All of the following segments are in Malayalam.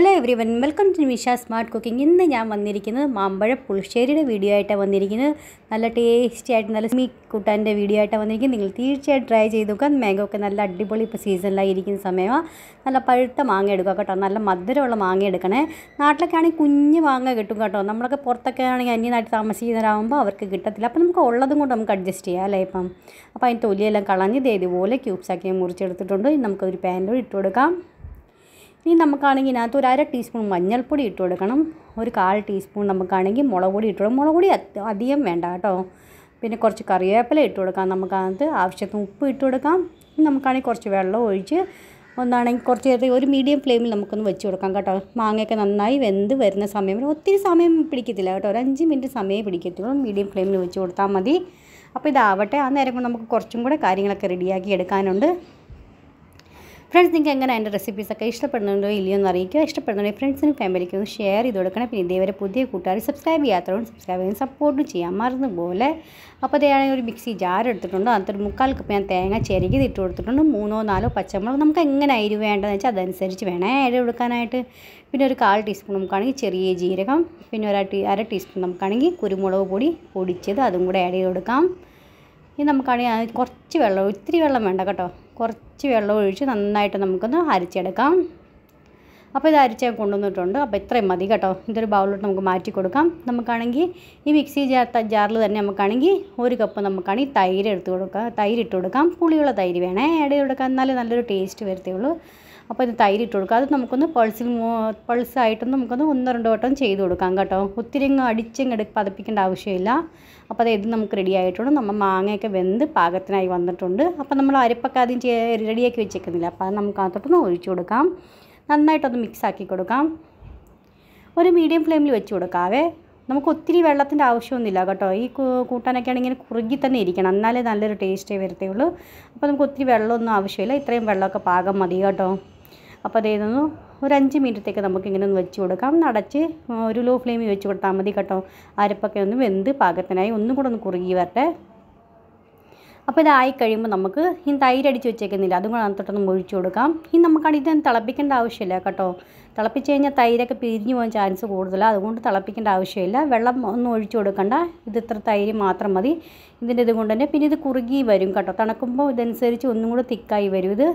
hello everyone welcome to Nimisha smart cooking ഇന്ന് ഞാൻ വന്നിരിക്കുന്നത് മാമ്പഴ പുളിശ്ശേരിയുടെ വീഡിയോ ആയിട്ടാണ് വന്നിരിക്കുന്നത് നല്ല ടേസ്റ്റി ആയിട്ട് നല്ല സ്മീ കൂട്ടാൻ്റെ വീഡിയോ ആയിട്ടാണ് വന്നിരിക്കുന്നത് നിങ്ങൾ തീർച്ചയായും ട്രൈ ചെയ്ത് നോക്കാം മാംഗോ ഒക്കെ നല്ല അടിപൊളി ഇപ്പോൾ സീസണിലായി ഇരിക്കുന്ന സമയമാണ് നല്ല പഴുത്ത മാങ്ങ എടുക്കുക കേട്ടോ നല്ല മധുരമുള്ള മാങ്ങ എടുക്കണേ നാട്ടിലൊക്കെ ആണെങ്കിൽ കുഞ്ഞ് മാങ്ങ കിട്ടും കേട്ടോ നമ്മളൊക്കെ പുറത്തൊക്കെ ആണെങ്കിൽ അന്യനായിട്ട് താമസിക്കുന്നവരാകുമ്പോൾ അവർക്ക് കിട്ടത്തില്ല അപ്പോൾ നമുക്ക് ഉള്ളതും കൊണ്ട് നമുക്ക് അഡ്ജസ്റ്റ് ചെയ്യാം അല്ലേ ഇപ്പം അപ്പോൾ അതിൻ്റെ തൊലിയെല്ലാം കളഞ്ഞ് ഇതേ ഇതുപോലെ ക്യൂബ്സാക്കി മുറിച്ചെടുത്തിട്ടുണ്ട് നമുക്കൊരു പാനിലൂടെ ഇട്ട് കൊടുക്കാം ഇനി നമുക്കാണെങ്കിൽ ഇതിനകത്ത് ഒരു അര ടീസ്പൂൺ മഞ്ഞൾപ്പൊടി ഇട്ട് കൊടുക്കണം ഒരു കാൽ ടീസ്പൂൺ നമുക്കാണെങ്കിൽ മുളക് പൊടി ഇട്ട് കൊടുക്കും മുളക് പൊടി അധികം വേണ്ട കേട്ടോ പിന്നെ കുറച്ച് കറിവേപ്പില ഇട്ട് കൊടുക്കാം നമുക്കകത്ത് ആവശ്യത്തിന് ഉപ്പ് ഇട്ട് കൊടുക്കാം നമുക്കാണെങ്കിൽ കുറച്ച് വെള്ളം ഒഴിച്ച് ഒന്നാണെങ്കിൽ കുറച്ച് ഒരു മീഡിയം ഫ്ലെയിമിൽ നമുക്കൊന്ന് വെച്ച് കൊടുക്കാം കേട്ടോ മാങ്ങയൊക്കെ നന്നായി വെന്ത് വരുന്ന സമയം ഒത്തിരി സമയം പിടിക്കത്തില്ല കേട്ടോ ഒരു അഞ്ച് മിനിറ്റ് സമയം പിടിക്കത്തുള്ളൂ മീഡിയം ഫ്ലെയിമിൽ വെച്ച് കൊടുത്താൽ മതി അപ്പോൾ ഇതാവട്ടെ ആ നേരം കൊണ്ട് നമുക്ക് കുറച്ചും കൂടെ കാര്യങ്ങളൊക്കെ റെഡിയാക്കി എടുക്കാനുണ്ട് ഫ്രണ്ട്സ് നിങ്ങൾക്ക് എങ്ങനെ എൻ്റെ റെസിപ്പീസൊക്കെ ഇഷ്ടപ്പെടുന്നുണ്ടോ ഇല്ലയോ എന്ന് അറിയിക്കുക ഇഷ്ടപ്പെടുന്നുണ്ടെങ്കിൽ ഫ്രണ്ട്സിനും ഫാമിലിക്കും ഒന്ന് ഷെയർ ചെയ്ത് കൊടുക്കണം പിന്നെ ഇതേവരെ പുതിയ കൂട്ടുകാർ സബ്സ്ക്രൈബ് ചെയ്യാത്തവരും സബ്സ്ക്രൈബ് ചെയ്യാൻ സപ്പോർട്ടും ചെയ്യാൻ മറന്നു പോലെ അപ്പോൾ അതേ ഒരു മിക്സി ജാർ എടുത്തിട്ടുണ്ട് അതൊരു മുക്കാൽ കപ്പ് ഞാൻ തേങ്ങ ചെരുകി ഇട്ട് കൊടുത്തിട്ടുണ്ട് മൂന്നോ നാലോ പച്ചമുളക് നമുക്ക് എങ്ങനെ അരി വേണ്ടതെന്ന് വെച്ചാൽ അതനുസരിച്ച് വേണേ അരി കൊടുക്കാനായിട്ട് പിന്നെ ഒരു കാൽ ടീസ്പൂൺ നമുക്കാണെങ്കിൽ ചെറിയ ജീരകം പിന്നെ ഒരു അര ടീസ്പൂൺ നമുക്കാണെങ്കിൽ കുരുമുളക് പൊടി പൊടിച്ചത് അതും കൂടെ ആഡ് ചെയ്ത് കൊടുക്കാം ഇനി നമുക്കാണെങ്കിൽ കുറച്ച് വെള്ളം ഒത്തിരി വെള്ളം വേണ്ട കേട്ടോ കുറച്ച് വെള്ളം ഒഴിച്ച് നന്നായിട്ട് നമുക്കൊന്ന് അരച്ചെടുക്കാം അപ്പോൾ ഇത് അരിച്ച് കൊണ്ടുവന്നിട്ടുണ്ട് അപ്പോൾ ഇത്രയും മതി കേട്ടോ ഇതൊരു ബൗളിലോട്ട് നമുക്ക് മാറ്റി കൊടുക്കാം നമുക്കാണെങ്കിൽ ഈ മിക്സി ചേർത്ത ജാറിൽ തന്നെ നമുക്കാണെങ്കിൽ ഒരു കപ്പ് നമുക്കാണെങ്കിൽ തൈര് എടുത്ത് കൊടുക്കാം തൈര് ഇട്ട് കൊടുക്കാം പുളിയുള്ള തൈര് വേണേ ആഡ് കൊടുക്കാം എന്നാലേ നല്ലൊരു ടേസ്റ്റ് വരത്തേ ഉള്ളൂ അപ്പോൾ ഇത് തൈര് ഇട്ട് കൊടുക്കുക അത് നമുക്കൊന്ന് പൾസിൽ പൾസായിട്ടൊന്ന് നമുക്കൊന്ന് ഒന്നോ രണ്ടോ വട്ടം ചെയ്ത് കൊടുക്കാം കേട്ടോ ഒത്തിരി അങ്ങ് അടിച്ചങ്ങ് എടു ആവശ്യമില്ല അപ്പോൾ അത് ഇത് നമുക്ക് റെഡി ആയിട്ടുണ്ട് നമ്മൾ മാങ്ങയൊക്കെ വെന്ത് പാകത്തിനായി വന്നിട്ടുണ്ട് അപ്പോൾ നമ്മൾ അരിപ്പൊക്കെ ആദ്യം റെഡിയാക്കി വെച്ചേക്കുന്നില്ല അപ്പോൾ അത് നമുക്ക് അകത്തോട്ടൊന്ന് ഒഴിച്ചു കൊടുക്കാം നന്നായിട്ടൊന്ന് മിക്സ് ആക്കി കൊടുക്കാം ഒരു മീഡിയം ഫ്ലെയിമിൽ വെച്ച് കൊടുക്കാവേ നമുക്ക് ഒത്തിരി വെള്ളത്തിൻ്റെ ആവശ്യമൊന്നുമില്ല കേട്ടോ ഈ കൂട്ടാനൊക്കെ ആണെങ്കിൽ കുറുകി തന്നെ ഇരിക്കണം എന്നാലേ നല്ലൊരു ടേസ്റ്റേ ഉള്ളൂ അപ്പോൾ നമുക്ക് ഒത്തിരി വെള്ളമൊന്നും ആവശ്യമില്ല ഇത്രയും വെള്ളമൊക്കെ പാകം മതി കേട്ടോ അപ്പോൾ അതേതൊന്ന് ഒരു അഞ്ച് മിനിറ്റത്തേക്ക് ഇങ്ങനെ ഒന്ന് വെച്ച് കൊടുക്കാം നടച്ച് ഒരു ലോ ഫ്ലെയിമിൽ വെച്ച് കൊടുത്താൽ മതി കേട്ടോ അരപ്പൊക്കെ ഒന്ന് വെന്ത് പാകത്തിനായി ഒന്നും കൂടെ ഒന്ന് കുറുകി വരട്ടെ അപ്പോൾ ഇതായി കഴിയുമ്പോൾ നമുക്ക് ഈ തൈരടിച്ച് വെച്ചേക്കുന്നില്ല അതും കൂടെ തൊട്ടൊന്ന് ഒഴിച്ചു കൊടുക്കാം ഇനി നമുക്കാണെങ്കിൽ ഇത് തിളപ്പിക്കേണ്ട ആവശ്യമില്ല കേട്ടോ തിളപ്പിച്ച് കഴിഞ്ഞാൽ തൈരൊക്കെ പിരിഞ്ഞു പോകാൻ ചാൻസ് കൂടുതലാണ് അതുകൊണ്ട് തിളപ്പിക്കേണ്ട ആവശ്യമില്ല വെള്ളം ഒന്നും ഒഴിച്ചു കൊടുക്കണ്ട ഇത് ഇത്ര തൈര് മാത്രം മതി ഇതിൻ്റെ ഇതുകൊണ്ട് തന്നെ പിന്നെ ഇത് കുറുകി വരും കേട്ടോ തണുക്കുമ്പോൾ ഇതനുസരിച്ച് ഒന്നും കൂടെ തിക്കായി വരും ഇത്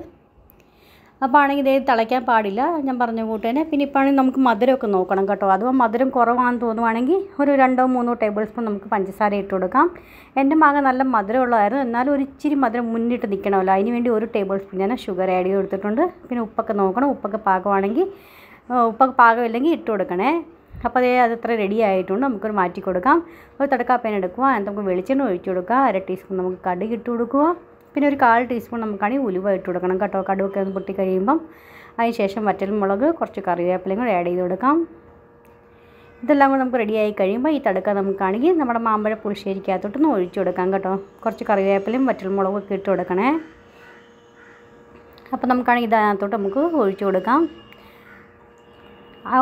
അപ്പോൾ ആണെങ്കിൽ ഇതേ തിളയ്ക്കാൻ പാടില്ല ഞാൻ പറഞ്ഞ കൂട്ടേനെ പിന്നെ പിന്നെ ആണെങ്കിൽ നമുക്ക് മധുരമൊക്കെ നോക്കണം കേട്ടോ അഥവാ മധുരം കുറവാണെന്ന് തോന്നുവാണെങ്കിൽ ഒരു രണ്ടോ മൂന്നോ ടേബിൾ സ്പൂൺ നമുക്ക് പഞ്ചസാര ഇട്ട് കൊടുക്കാം എൻ്റെ മകൻ നല്ല മധുരമുള്ളതായിരുന്നു എന്നാലും ഒരു ഇച്ചിരി മധുരം മുന്നിട്ട് നിൽക്കണമല്ലോ അതിന് വേണ്ടി ഒരു ടേബിൾ സ്പൂൺ ഞാൻ ഷുഗർ ആഡ് ചെയ്ത് കൊടുത്തിട്ടുണ്ട് പിന്നെ ഉപ്പൊക്കെ നോക്കണം ഉപ്പൊക്കെ പാകമാണെങ്കിൽ ഉപ്പൊക്കെ പാകമില്ലെങ്കിൽ ഇട്ട് കൊടുക്കണേ അപ്പോൾ അതേ അത് ഇത്ര റെഡി ആയിട്ടുണ്ട് നമുക്കൊരു മാറ്റി കൊടുക്കാം ഒരു തടക്കാപ്പേനെടുക്കുക എടുക്കുക എന്നിട്ട് നമുക്ക് വെളിച്ചെണ്ണ ഒഴിച്ചു കൊടുക്കുക അര ടീസ്പൂൺ നമുക്ക് കടുക് ഇട്ട് കൊടുക്കുക പിന്നെ ഒരു കാൽ ടീസ്പൂൺ നമുക്കാണെങ്കിൽ ഉലുവ ഇട്ട് കൊടുക്കണം കേട്ടോ കടുവൊക്കെ ഒന്ന് പൊട്ടി കഴിയുമ്പം അതിന് ശേഷം വറ്റൽമുളക് കുറച്ച് കറിവേപ്പിലയും കൂടെ ആഡ് ചെയ്ത് കൊടുക്കാം ഇതെല്ലാം കൂടെ നമുക്ക് റെഡിയായി കഴിയുമ്പോൾ ഈ തടുക്ക നമുക്കാണെങ്കിൽ നമ്മുടെ മാമ്പഴ പുളിശ്ശേരിക്കകത്തോട്ടൊന്ന് ഒഴിച്ചു കൊടുക്കാം കേട്ടോ കുറച്ച് കറിവേപ്പിലയും വറ്റൽമുളകും ഒക്കെ ഇട്ട് കൊടുക്കണേ അപ്പോൾ നമുക്കാണെങ്കിൽ ഇതിനകത്തോട്ട് നമുക്ക് ഒഴിച്ചു കൊടുക്കാം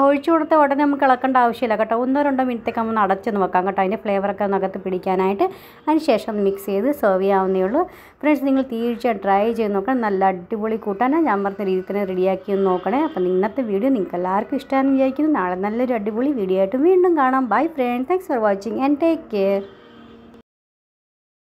ഒഴിച്ചു കൊടുത്ത ഉടനെ നമുക്ക് ഇളക്കേണ്ട ആവശ്യമില്ല കേട്ടോ ഒന്നോ രണ്ടോ മിനിറ്റൊക്കെ നമ്മൾ അടച്ച് നോക്കാം കേട്ടോ അതിൻ്റെ ഫ്ലേവറൊക്കെ ഒന്നകത്ത് പിടിക്കാനായിട്ട് അതിന് ശേഷം മിക്സ് ചെയ്ത് സെർവ് ചെയ്യാവുന്നേ ഉള്ളൂ ഫ്രണ്ട്സ് നിങ്ങൾ തീർച്ചയായും ട്രൈ ചെയ്ത് നോക്കണം നല്ല അടിപൊളി കൂട്ടാനാണ് ഞാൻ പറഞ്ഞ രീതിയിൽ തന്നെ റെഡിയാക്കി ഒന്ന് നോക്കണേ അപ്പം ഇന്നത്തെ വീഡിയോ നിങ്ങൾക്ക് എല്ലാവർക്കും ഇഷ്ടമാണെന്ന് വിചാരിക്കുന്നു നാളെ നല്ലൊരു അടിപൊളി വീഡിയോ ആയിട്ട് വീണ്ടും കാണാം bye friends thanks for watching and take care